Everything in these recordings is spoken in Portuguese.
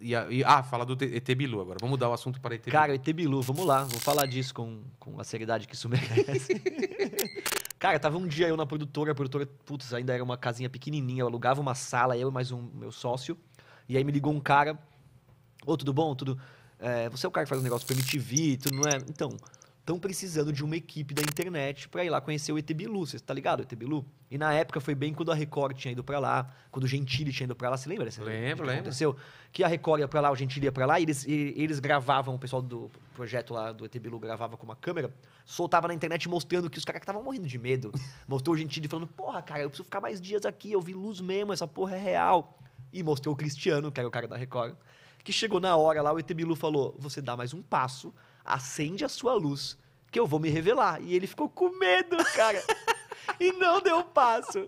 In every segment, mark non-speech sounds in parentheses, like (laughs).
E, e, ah, fala do ET Bilu agora. Vamos mudar o assunto para ET Bilu. Cara, ET Bilu, vamos lá. Vou falar disso com, com a seriedade que isso (laughs) merece. Cara, tava um dia eu na produtora, a produtora, putz, ainda era uma casinha pequenininha, eu alugava uma sala, eu e mais um meu sócio. E aí me ligou um cara, ô, tudo bom, tudo... É, você é o cara que faz um negócio pra MTV, tudo, não é? Então, estão precisando de uma equipe da internet para ir lá conhecer o Etebilu. Você tá ligado, Etebilu? E na época foi bem quando a Record tinha ido para lá, quando o Gentili tinha ido para lá. Você lembra dessa Lembro, que lembro. Aconteceu? Que a Record ia para lá, o Gentili ia para lá, e eles, e, eles gravavam, o pessoal do projeto lá do Etebilu gravava com uma câmera, soltava na internet mostrando que os caras estavam morrendo de medo. (laughs) Mostrou o Gentili falando: Porra, cara, eu preciso ficar mais dias aqui, eu vi luz mesmo, essa porra é real. E mostrou o Cristiano, que era o cara da Record que chegou na hora lá, o Etebilu falou: você dá mais um passo, acende a sua luz, que eu vou me revelar. E ele ficou com medo, cara. (laughs) e não deu passo.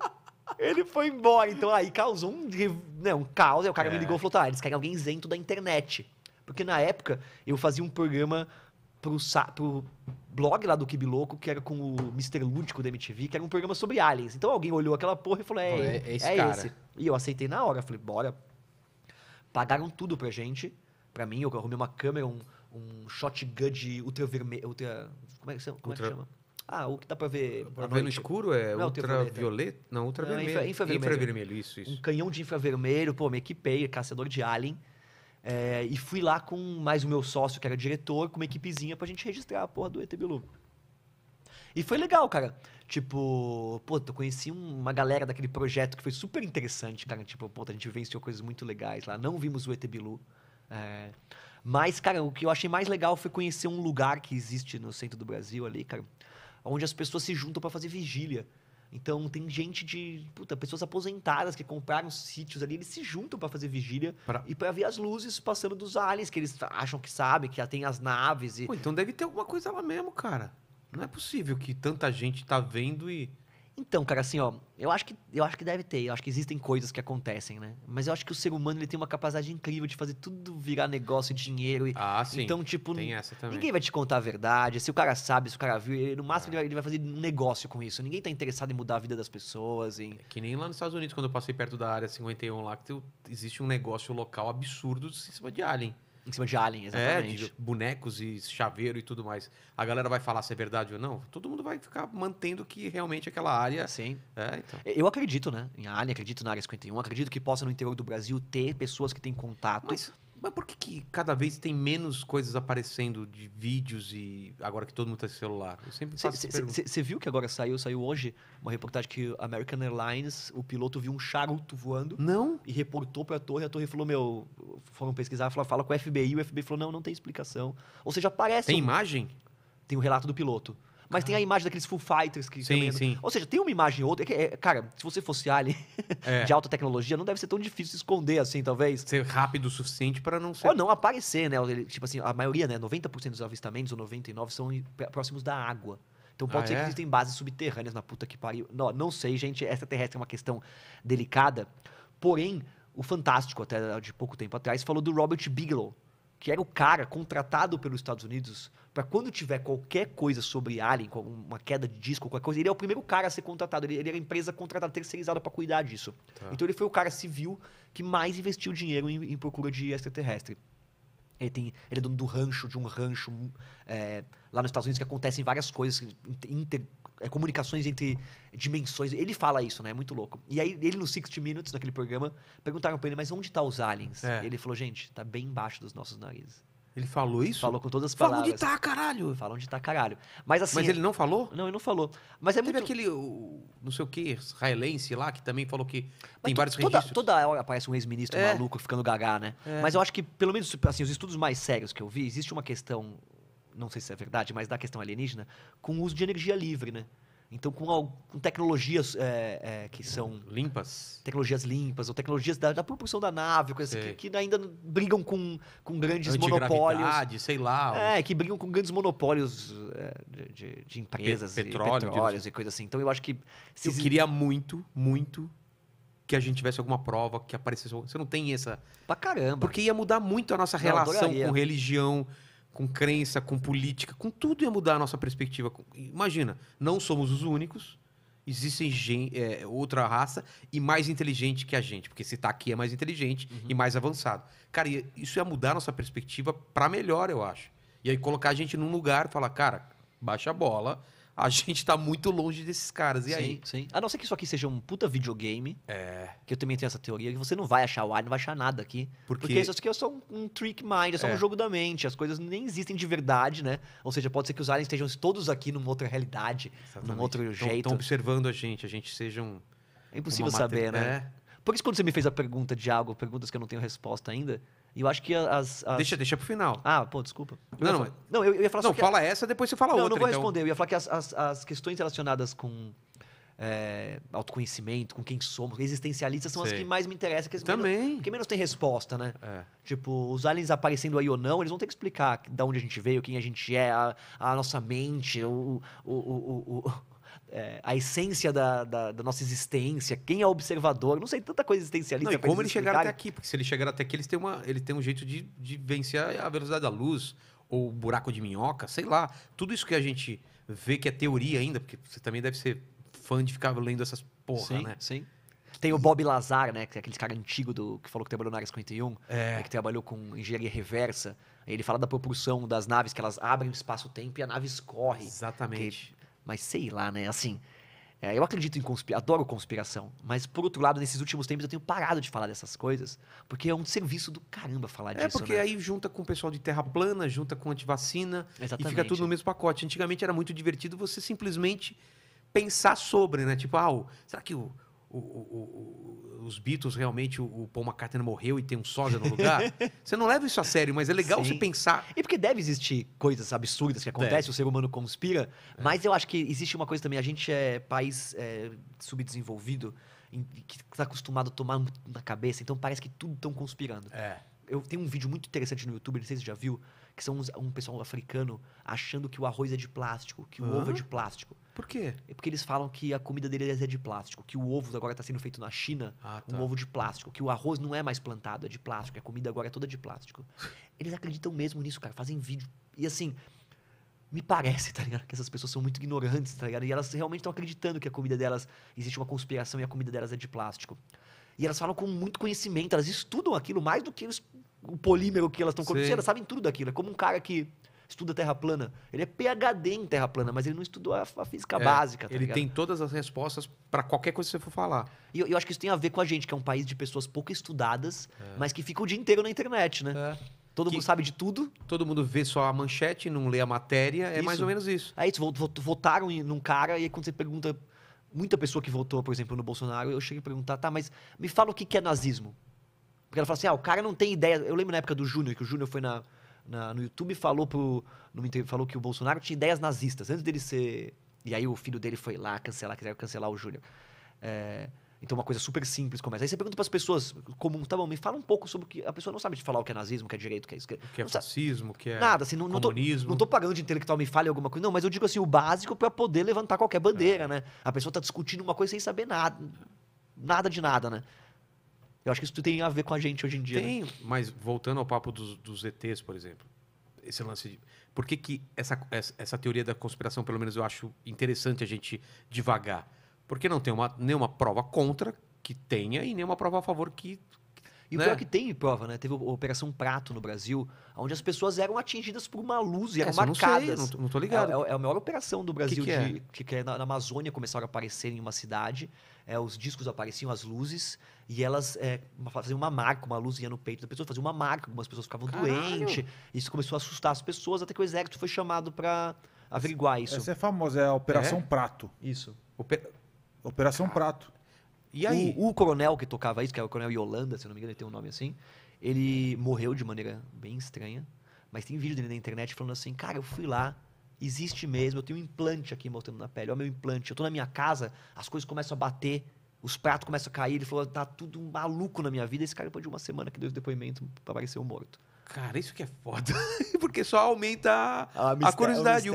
Ele foi embora. Então aí causou um, não, né, um caos. Aí o cara é. me ligou e falou: tá, eles querem alguém isento da internet. Porque na época eu fazia um programa pro, pro blog lá do Louco, que era com o Mr. Lúdico da MTV, que era um programa sobre aliens. Então alguém olhou aquela porra e falou: é, é, é, esse, é esse. E eu aceitei na hora. Falei: bora. Pagaram tudo pra gente. Pra mim, eu arrumei uma câmera, um um shotgun de ultravermelho. Ultra, como é que, Como ultra... é que chama? Ah, o que dá para ver. Pra ver no escuro é não, ultravioleta? Não, ultravermelho. É infra, infravermelho. infravermelho, isso, isso. Um canhão de infravermelho, pô, me equipei, caçador de alien. É, e fui lá com mais o meu sócio, que era diretor, com uma equipezinha pra gente registrar a porra do ET Bilu. E foi legal, cara. Tipo, pô, eu conheci uma galera daquele projeto que foi super interessante, cara. Tipo, pô, a gente vivenciou coisas muito legais lá. Não vimos o ET Bilu. É... Mas, cara, o que eu achei mais legal foi conhecer um lugar que existe no centro do Brasil ali, cara, onde as pessoas se juntam para fazer vigília. Então tem gente de, puta, pessoas aposentadas que compraram sítios ali, eles se juntam para fazer vigília pra... e para ver as luzes passando dos aliens que eles acham que sabem, que já tem as naves e Pô, então deve ter alguma coisa lá mesmo, cara. Não é possível que tanta gente tá vendo e então, cara, assim, ó, eu acho que eu acho que deve ter, eu acho que existem coisas que acontecem, né? Mas eu acho que o ser humano ele tem uma capacidade incrível de fazer tudo virar negócio, dinheiro e Ah, sim. Então, tipo, tem essa também. ninguém vai te contar a verdade. Se o cara sabe, se o cara viu, ele, no máximo ele é. vai, ele vai fazer um negócio com isso. Ninguém tá interessado em mudar a vida das pessoas, em... É que nem lá nos Estados Unidos, quando eu passei perto da área 51 lá, que tem, existe um negócio local absurdo em cima de alien. Em cima de Alien, é, exatamente. É, de bonecos e chaveiro e tudo mais. A galera vai falar se é verdade ou não. Todo mundo vai ficar mantendo que realmente aquela área. Sim. É, então. Eu acredito, né? Em Alien, acredito na área 51, acredito que possa no interior do Brasil ter pessoas que têm contato. Mas mas por que, que cada vez tem menos coisas aparecendo de vídeos e agora que todo mundo tem tá celular? Eu sempre faço Você viu que agora saiu, saiu hoje uma reportagem que American Airlines, o piloto viu um charuto voando. Não. E reportou para a torre, a torre falou, meu, foram pesquisar, fala, fala com o FBI, o FBI falou, não, não tem explicação. Ou seja, aparece... Tem um... imagem? Tem o um relato do piloto. Mas tem a imagem daqueles Full Fighters que sim, sim. Ou seja, tem uma imagem ou outra. É, é, cara, se você fosse alien é. (laughs) de alta tecnologia, não deve ser tão difícil se esconder assim, talvez. Ser rápido o suficiente para não ser. Ou não aparecer, né? Tipo assim, a maioria, né? 90% dos avistamentos, ou 99%, são próximos da água. Então pode ah, ser que é? existem bases subterrâneas na puta que pariu. Não, não sei, gente. Extraterrestre é uma questão delicada. Porém, o Fantástico, até de pouco tempo atrás, falou do Robert Bigelow, que era o cara contratado pelos Estados Unidos para quando tiver qualquer coisa sobre Alien, uma queda de disco, qualquer coisa, ele é o primeiro cara a ser contratado. Ele, ele era a empresa contratada, terceirizada para cuidar disso. Tá. Então ele foi o cara civil que mais investiu dinheiro em, em procura de extraterrestre. Ele, tem, ele é dono do rancho, de um rancho é, lá nos Estados Unidos que acontecem várias coisas, inter, é, comunicações entre dimensões. Ele fala isso, né? É muito louco. E aí, ele no 60 Minutes, naquele programa, perguntaram pra ele, mas onde tá os aliens? É. Ele falou, gente, tá bem embaixo dos nossos narizes. Ele falou isso? Falou com todas as palavras. Fala onde tá, caralho. Fala onde tá, caralho. Mas assim. Mas ele não falou? Não, ele não falou. Mas é Teve muito... aquele, o, não sei o que, israelense lá, que também falou que Mas tem vários toda, registros. Toda hora aparece um ex-ministro é. maluco ficando gagá, né? É. Mas eu acho que, pelo menos, assim, os estudos mais sérios que eu vi, existe uma questão, não sei se é verdade, mas da questão alienígena, com o uso de energia livre, né? Então, com, com tecnologias é, é, que são. Limpas. Tecnologias limpas, ou tecnologias da, da propulsão da nave, coisas assim, que, que, ainda brigam com, com grandes monopólios. sei lá. Ou... É, que brigam com grandes monopólios é, de, de, de empresas, petróleo, e petróleos de... e coisas assim. Então, eu acho que. Se... Eu queria muito, muito que a gente tivesse alguma prova que aparecesse. Você não tem essa. Pra caramba. Porque ia mudar muito a nossa relação com religião com crença, com política, com tudo ia mudar a nossa perspectiva. Imagina, não somos os únicos, existem é, outra raça e mais inteligente que a gente, porque se está aqui é mais inteligente uhum. e mais avançado. Cara, isso ia mudar a nossa perspectiva para melhor, eu acho. E aí colocar a gente num lugar e falar, cara, baixa a bola, a gente tá muito longe desses caras. E sim, aí? Sim. A não ser que isso aqui seja um puta videogame. É. Que eu também tenho essa teoria, que você não vai achar o ar, não vai achar nada aqui. Porque, porque isso aqui é só um, um trick mind, é só é. um jogo da mente. As coisas nem existem de verdade, né? Ou seja, pode ser que os aliens estejam todos aqui numa outra realidade, Exatamente. num outro jeito. Estão observando a gente, a gente seja um. É impossível saber, matéria, né? É. Por isso, quando você me fez a pergunta de algo, perguntas que eu não tenho resposta ainda, e eu acho que as. as... Deixa, deixa pro final. Ah, pô, desculpa. Não, não, não eu, eu ia falar Não, fala a... essa, depois você fala não, outra. Não, não vou então... responder. Eu ia falar que as, as, as questões relacionadas com é, autoconhecimento, com quem somos, existencialistas são Sim. as que mais me interessam. Que Também. Menos, que menos tem resposta, né? É. Tipo, os aliens aparecendo aí ou não, eles vão ter que explicar de onde a gente veio, quem a gente é, a, a nossa mente, o, o, o, o é, a essência da, da, da, nossa existência, quem é observador, não sei, tanta coisa existencialista. Não, e como eles chegaram até aqui, porque se eles chegaram até aqui, eles têm, uma, eles têm um jeito de, de vencer a velocidade da luz, ou buraco de minhoca, sei lá. Tudo isso que a gente vê que é teoria ainda, porque você também deve ser fã de ficar lendo essas porra, sim, né? Sim. Tem o Bob Lazar, né? Que é aquele cara antigo do, que falou que trabalhou na Área 51, é. né, que trabalhou com engenharia reversa. Ele fala da propulsão das naves, que elas abrem o espaço-tempo e a nave escorre. Exatamente. Mas sei lá, né? Assim, é, eu acredito em conspiração, adoro conspiração, mas por outro lado, nesses últimos tempos eu tenho parado de falar dessas coisas, porque é um serviço do caramba falar é disso. É porque né? aí junta com o pessoal de terra plana, junta com antivacina, Exatamente. e fica tudo no mesmo pacote. Antigamente era muito divertido você simplesmente pensar sobre, né? Tipo, ah, será que o, o, o, o os Beatles realmente, o Paul McCartney morreu e tem um soja no lugar. (laughs) você não leva isso a sério, mas é legal Sim. você pensar. E porque deve existir coisas absurdas que acontecem, o ser humano conspira, é. mas eu acho que existe uma coisa também, a gente é país é, subdesenvolvido, que está acostumado a tomar na cabeça, então parece que tudo estão conspirando. É. Eu tenho um vídeo muito interessante no YouTube, não sei se você já viu, que são uns, um pessoal africano achando que o arroz é de plástico, que o Hã? ovo é de plástico. Por quê? É porque eles falam que a comida deles é de plástico, que o ovo agora está sendo feito na China, ah, tá. um ovo de plástico, que o arroz não é mais plantado, é de plástico, a comida agora é toda de plástico. (laughs) Eles acreditam mesmo nisso, cara, fazem vídeo. E assim, me parece, tá ligado? Que essas pessoas são muito ignorantes, tá ligado? E elas realmente estão acreditando que a comida delas, existe uma conspiração e a comida delas é de plástico. E elas falam com muito conhecimento, elas estudam aquilo mais do que eles o polímero que elas estão conhecendo, Elas sabem tudo daquilo. É como um cara que estuda terra plana. Ele é PhD em terra plana, mas ele não estudou a, a física é, básica. Tá ele ligado? tem todas as respostas para qualquer coisa que você for falar. E eu, eu, acho que isso tem a ver com a gente, que é um país de pessoas pouco estudadas, é. mas que fica o dia inteiro na internet, né? É. Todo que, mundo sabe de tudo. Todo mundo vê só a manchete, não lê a matéria. Isso. É mais ou menos isso. É isso. Votaram num cara e aí quando você pergunta... Muita pessoa que votou, por exemplo, no Bolsonaro, eu cheguei a perguntar, tá, mas me fala o que é nazismo. Porque ela fala assim: ah, o cara não tem ideia. Eu lembro na época do Júnior, que o Júnior foi na, na, no YouTube e falou, pro, falou que o Bolsonaro tinha ideias nazistas, antes dele ser. E aí o filho dele foi lá cancelar, quiser cancelar o Júnior. É, então uma coisa super simples começa. Aí você pergunta para as pessoas comum, tá bom, me fala um pouco sobre o que a pessoa não sabe te falar o que é nazismo, o que é direito, o que é esquerda. O que é não fascismo, o que é Nada, assim, não, comunismo. Não tô, não tô pagando de intelectual me fale alguma coisa. Não, mas eu digo assim, o básico para poder levantar qualquer bandeira, é. né? A pessoa tá discutindo uma coisa sem saber nada, nada de nada, né? Eu acho que isso tem a ver com a gente hoje em dia. Né? Tem, né? mas voltando ao papo dos, dos, ETs, por exemplo, esse lance de. Por que, que essa, essa teoria da conspiração, pelo menos eu acho interessante a gente devagar? Porque não tem uma, nenhuma prova contra que tenha e nenhuma prova a favor que e o né? pior é que tem prova, né? Teve a Operação Prato no Brasil, onde as pessoas eram atingidas por uma luz e é, eram Essa marcadas. não, sei, não, não tô é, ligado. É, é, a maior operação do Brasil que, que, de, é? que, na, na Amazônia começaram a aparecer em uma cidade. É, os discos apareciam, as luzes, e elas é, faziam uma marca, uma luz ia no peito da pessoa, faziam uma marca, algumas pessoas ficavam Caralho. doentes. Isso começou a assustar as pessoas, até que o exército foi chamado para averiguar isso. Essa é famosa, é a Operação Prato. Isso. Oper... Operação Prato. E aí? O, o, coronel que tocava isso, que era é o coronel Yolanda, se eu não me engano, ele tem um nome assim, ele morreu de maneira bem estranha, mas tem vídeo dele na internet falando assim, cara, eu fui lá, existe mesmo, eu tenho um implante aqui mostrando na pele, olha meu implante, eu tô na minha casa, as coisas começam a bater, os pratos começam a cair, ele falou, tá tudo maluco na minha vida, esse cara depois de uma semana que deu o depoimento, apareceu morto. Cara, isso que é foda. (laughs) Porque só aumenta é a, mistério, a é curiosidade, o mistério, o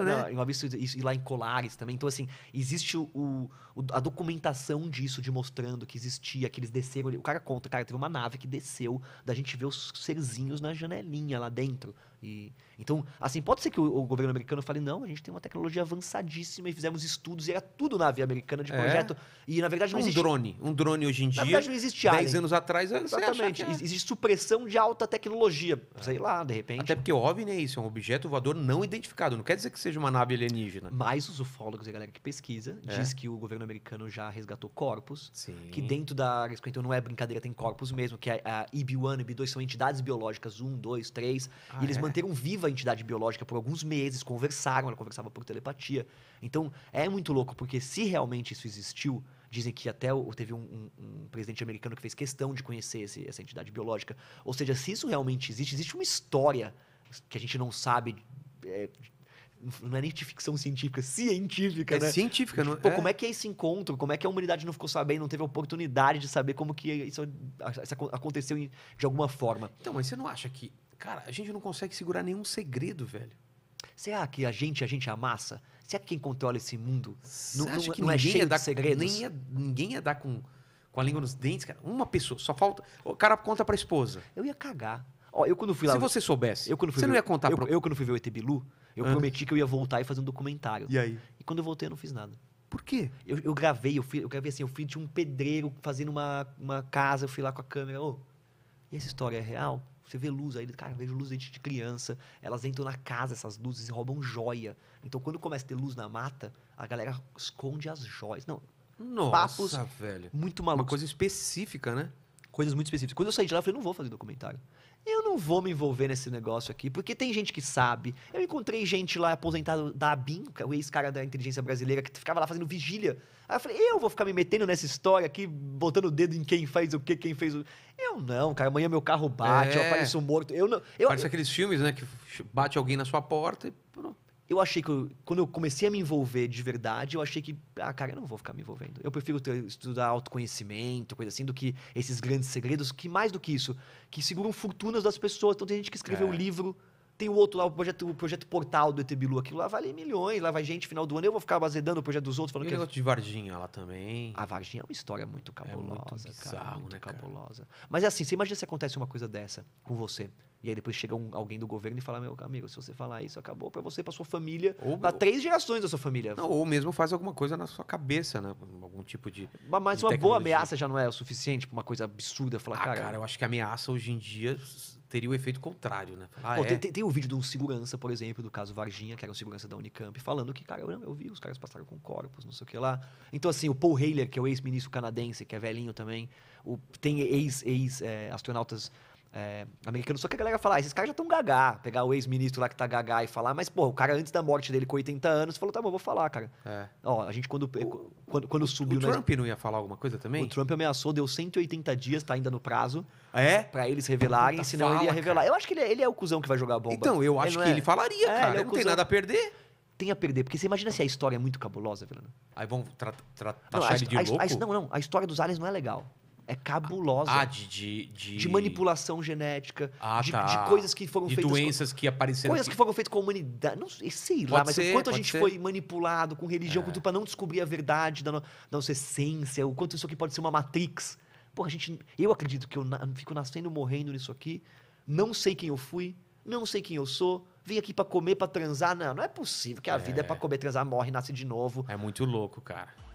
mistério né? né? Não, eu vi isso, e lá em Colares também. Então, assim, existe o, o, a documentação disso, de mostrando que existia, que eles desceram. O cara conta, cara, teve uma nave que desceu, da gente ver os serzinhos na janelinha lá dentro. E, então, assim, pode ser que o, o, governo americano fale, não, a gente tem uma tecnologia avançadíssima e fizemos estudos e era tudo na nave americana de é. projeto. É. E, na verdade, não um existe... Um drone. Um drone hoje em na dia... Na verdade, não existe alien. Dez anos atrás, Exatamente. É... Existe supressão de alta tecnologia. É. Sei lá, de repente... Até porque o OVNI é isso, é um objeto voador não identificado. Não quer dizer que seja uma nave alienígena. Mas os ufólogos e a galera que pesquisa é. diz que o governo americano já resgatou corpos. Sim. Que dentro da área 51 então não é brincadeira, tem corpos mesmo. Que é a, IB1 e IB2 são entidades biológicas. 1, 2, 3. E eles ah, é? manteram viva a entidade biológica por alguns meses, conversaram, ela conversava por telepatia. Então, é muito louco, porque se realmente isso existiu, dizem que até o, teve um, um, um, presidente americano que fez questão de conhecer esse, essa entidade biológica. Ou seja, se isso realmente existe, existe uma história que a gente não sabe. É, não é nem de ficção científica, científica, é né? Científica, não Pô, tipo, é? como é que é esse encontro? Como é que a humanidade não ficou sabendo, não teve a oportunidade de saber como que isso, isso aconteceu de alguma forma? Então, mas você não acha que Cara, a gente não consegue segurar nenhum segredo, velho. Será que a gente, a gente amassa? Será que quem controla esse mundo não, não, que não é cheio de segredos? Nem ia, ninguém ia dar com, com a língua nos dentes, cara. Uma pessoa, só falta... O cara conta pra esposa. Eu ia cagar. Ó, eu quando fui lá... Se você soubesse, eu, quando fui você ver, não ia contar eu, pro... eu, quando fui ver o Etebilu, eu ah. prometi que eu ia voltar e fazer um documentário. E aí? E quando eu voltei, eu não fiz nada. Por quê? Eu, eu gravei, eu, fui, eu gravei assim, eu fui de um pedreiro fazendo uma, uma casa, eu fui lá com a câmera, ô, e essa história é real? Você vê luz aí, cara, vejo luz de criança. Elas entram na casa, essas luzes, e roubam joia. Então, quando começa a ter luz na mata, a galera esconde as joias. Não, Nossa, papos velho. muito maluco. Uma coisa específica, né? Coisas muito específicas. Quando eu saí de lá, eu falei, não vou fazer documentário. Eu não vou me envolver nesse negócio aqui, porque tem gente que sabe. Eu encontrei gente lá aposentado da ABIN, é o ex-cara da inteligência brasileira, que ficava lá fazendo vigília. Aí eu falei, eu vou ficar me metendo nessa história aqui, botando o dedo em quem faz o quê, quem fez o. Eu não, cara, amanhã meu carro bate, é. eu apareço morto. Eu não. Eu, Parece eu... aqueles filmes, né, que bate alguém na sua porta e pronto eu achei que, eu, quando eu comecei a me envolver de verdade, eu achei que, ah, cara, eu não vou ficar me envolvendo. Eu prefiro ter, estudar autoconhecimento, coisa assim, do que esses grandes segredos, que mais do que isso, que seguram fortunas das pessoas. Então tem gente que escreveu é. um livro, tem o outro lá, o projeto, o projeto Portal do ET aquilo lá vale milhões, lá vai gente, final do ano, eu vou ficar bazedando o projeto dos outros. Falando e o que é negócio é... de Varginha lá também. A Varginha é uma história muito cabulosa, é muito bizarro, cara, muito né, cabulosa. Cara? Mas é assim, você imagina se acontece uma coisa dessa com você. E aí depois chega um, alguém do governo e fala: Meu amigo, se você falar isso, acabou para você, para sua família, para três gerações da sua família. Não, ou mesmo faz alguma coisa na sua cabeça, né? Algum tipo de. Mas de uma boa ameaça já não é o suficiente para uma coisa absurda falar, ah, cara. Cara, eu acho que ameaça hoje em dia teria o efeito contrário, né? Ah, Pô, é? tem, tem um vídeo de um segurança, por exemplo, do caso Varginha, que era um segurança da Unicamp, falando que, cara, eu, eu vi, os caras passaram com corpos, não sei o que lá. Então, assim, o Paul Haler, que é o ex-ministro canadense, que é velhinho também, o, tem ex-astronautas ex, é, astronautas é, americano. Só que a galera fala, ah, esses caras já estão gagá. Pegar o ex-ministro lá que tá gagá e falar, mas, pô, o cara antes da morte dele com 80 anos falou, tá bom, vou falar, cara. É. Ó, a gente quando, o, quando, quando subiu... O Trump nós... não ia falar alguma coisa também? O Trump ameaçou, deu 180 dias, tá ainda no prazo. Ah, é? Pra eles revelarem, senão fala, ele ia revelar. Cara. Eu acho que ele é, ele é, o cuzão que vai jogar a bomba. Então, eu acho ele que é. ele falaria, é, cara. Ele, é não tem nada a perder tem a perder. Porque você imagina se a história é muito cabulosa, Vilano. Aí vão tra, tra, ele de a, louco? A, não, não. A história dos aliens não é legal é cabulosa. Ah, de, de, de... de manipulação genética, ah, de, tá. de, coisas que foram de feitas. doenças com... que apareceram. Coisas que... que foram feitas com a humanidade. Não sei lá, mas ser, o quanto a gente ser. foi manipulado com religião, é. com tudo pra não descobrir a verdade da, no... da nossa essência, o quanto isso aqui pode ser uma matrix. Pô, a gente. Eu acredito que eu na... fico nascendo morrendo nisso aqui. Não sei quem eu fui, não sei quem eu sou vim aqui para comer, para transar. Não, não é possível que a é. vida é para comer, transar, morre, nasce de novo. É muito louco, cara.